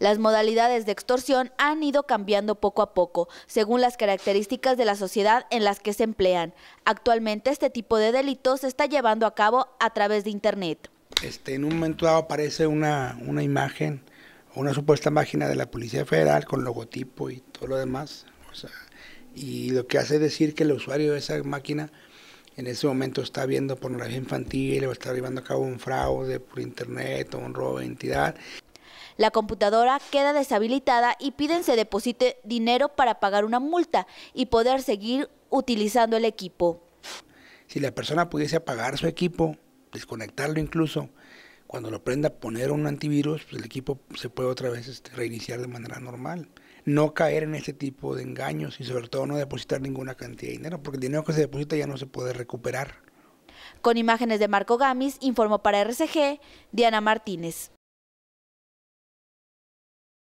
Las modalidades de extorsión han ido cambiando poco a poco, según las características de la sociedad en las que se emplean. Actualmente este tipo de delitos se está llevando a cabo a través de Internet. Este, en un momento dado aparece una, una imagen, una supuesta máquina de la Policía Federal con logotipo y todo lo demás. y lo que hace es decir que el usuario de esa máquina en ese momento está viendo pornografía infantil o está llevando a cabo un fraude por internet o un robo de identidad la computadora queda deshabilitada y piden se deposite dinero para pagar una multa y poder seguir utilizando el equipo. Si la persona pudiese apagar su equipo, desconectarlo incluso, cuando lo prenda poner un antivirus, pues el equipo se puede otra vez este, reiniciar de manera normal. No caer en este tipo de engaños y sobre todo no depositar ninguna cantidad de dinero, porque el dinero que se deposita ya no se puede recuperar. Con imágenes de Marco Gamis, informó para RCG Diana Martínez.